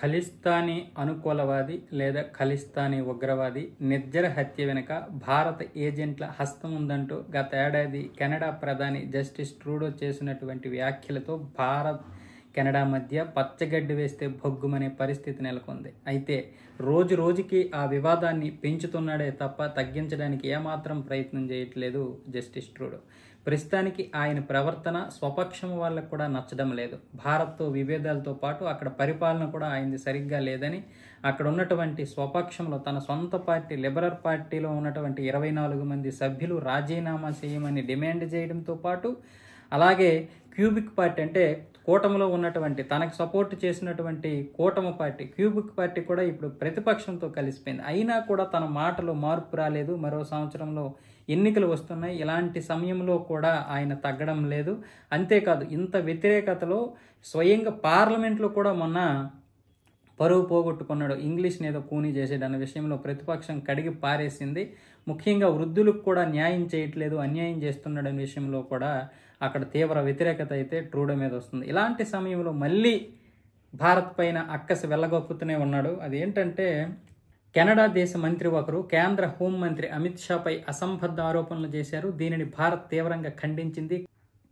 ఖలిస్తానీ అనుకూలవాది లేదా ఖలిస్తానీ ఉగ్రవాది నిర్జర హత్య వెనుక భారత ఏజెంట్ల హస్తం ఉందంటూ గత ఏడాది కెనడా ప్రధాని జస్టిస్ ట్రూడో చేసినటువంటి వ్యాఖ్యలతో భారత్ కెనడా మధ్య పచ్చగడ్డి వేస్తే భొగ్గుమనే పరిస్థితి నెలకొంది అయితే రోజు రోజుకి ఆ వివాదాన్ని పెంచుతున్నాడే తప్ప తగ్గించడానికి ఏమాత్రం ప్రయత్నం చేయట్లేదు జస్టిస్ ట్రూడో ప్రస్తుతానికి ఆయన ప్రవర్తన స్వపక్షం వాళ్ళకు కూడా నచ్చడం లేదు భారత్తో విభేదాలతో పాటు అక్కడ పరిపాలన కూడా ఆయనది సరిగ్గా లేదని అక్కడ ఉన్నటువంటి స్వపక్షంలో తన సొంత పార్టీ లిబరల్ పార్టీలో ఉన్నటువంటి ఇరవై నాలుగు మంది సభ్యులు రాజీనామా చేయమని డిమాండ్ చేయడంతో పాటు అలాగే క్యూబిక్ పార్టీ అంటే కూటమిలో ఉన్నటువంటి తనకు సపోర్ట్ చేసినటువంటి కూటమి పార్టీ క్యూబిక్ పార్టీ కూడా ఇప్పుడు ప్రతిపక్షంతో కలిసిపోయింది అయినా కూడా తన మాటలో మార్పు రాలేదు మరో సంవత్సరంలో ఎన్నికలు వస్తున్నాయి ఇలాంటి సమయంలో కూడా ఆయన తగ్గడం లేదు అంతేకాదు ఇంత వ్యతిరేకతలో స్వయంగా పార్లమెంట్లో కూడా మొన్న పరువు పోగొట్టుకున్నాడు ఇంగ్లీష్ని ఏదో కూని చేసేడు అన్న విషయంలో ప్రతిపక్షం కడిగి పారేసింది ముఖ్యంగా వృద్ధులకు కూడా న్యాయం చేయట్లేదు అన్యాయం చేస్తున్నాడు అనే విషయంలో కూడా అక్కడ తీవ్ర వ్యతిరేకత అయితే ట్రూడో మీద వస్తుంది ఇలాంటి సమయంలో మళ్ళీ భారత్ పైన అక్కసి వెళ్ళగొప్పుతూనే ఉన్నాడు అది ఏంటంటే కెనడా దేశ మంత్రి ఒకరు కేంద్ర హోంమంత్రి అమిత్ షాపై అసంబద్ధ ఆరోపణలు చేశారు దీనిని భారత్ తీవ్రంగా ఖండించింది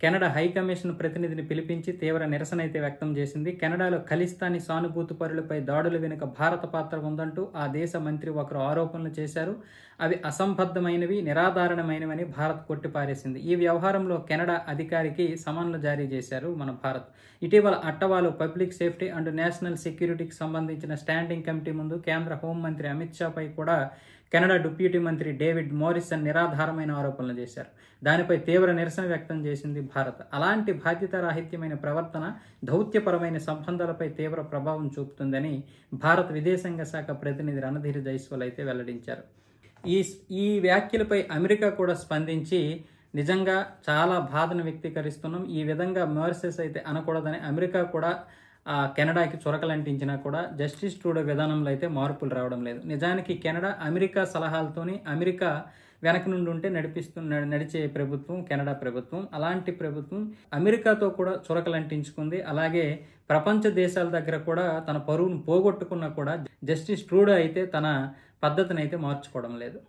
కెనడా హై కమిషన్ ప్రతినిధిని పిలిపించి తీవ్ర నిరసన అయితే వ్యక్తం చేసింది కెనడాలో ఖలిస్తానీ సానుభూతి పరులపై దాడుల వెనుక భారత పాత్ర ఉందంటూ ఆ దేశ మంత్రి ఒకరు ఆరోపణలు చేశారు అవి అసంబద్ధమైనవి నిరాధారణమైనవని భారత్ కొట్టిపారేసింది ఈ వ్యవహారంలో కెనడా అధికారికి సమన్లు జారీ చేశారు మన భారత్ ఇటీవల అట్టవాలో పబ్లిక్ సేఫ్టీ అండ్ నేషనల్ సెక్యూరిటీకి సంబంధించిన స్టాండింగ్ కమిటీ ముందు కేంద్ర హోంమంత్రి అమిత్ షాపై కూడా కెనడా డిప్యూటీ మంత్రి డేవిడ్ మోరిసన్ నిరాధారమైన ఆరోపణలు చేశారు దానిపై తీవ్ర నిరసన వ్యక్తం చేసింది భారత్ అలాంటి బాధ్యతారాహిత్యమైన ప్రవర్తన దౌత్యపరమైన సంబంధాలపై తీవ్ర ప్రభావం చూపుతుందని భారత విదేశాంగ శాఖ ప్రతినిధి రణధీర్ జైస్వాల్ అయితే వెల్లడించారు ఈ ఈ వ్యాఖ్యలపై అమెరికా కూడా స్పందించి నిజంగా చాలా బాధను వ్యక్తీకరిస్తున్నాం ఈ విధంగా మోర్సెస్ అయితే అనకూడదని అమెరికా కూడా కెనడాకి చొరకలంటించినా కూడా జస్టిస్ ట్రూడో విధానంలో అయితే మార్పులు రావడం లేదు నిజానికి కెనడా అమెరికా సలహాలతోని అమెరికా వెనక నుండి ఉంటే నడిపిస్తున్న నడిచే ప్రభుత్వం కెనడా ప్రభుత్వం అలాంటి ప్రభుత్వం అమెరికాతో కూడా చురకలంటించుకుంది అలాగే ప్రపంచ దేశాల దగ్గర కూడా తన పరువును పోగొట్టుకున్నా కూడా జస్టిస్ ట్రూడో అయితే తన పద్ధతిని అయితే మార్చుకోవడం లేదు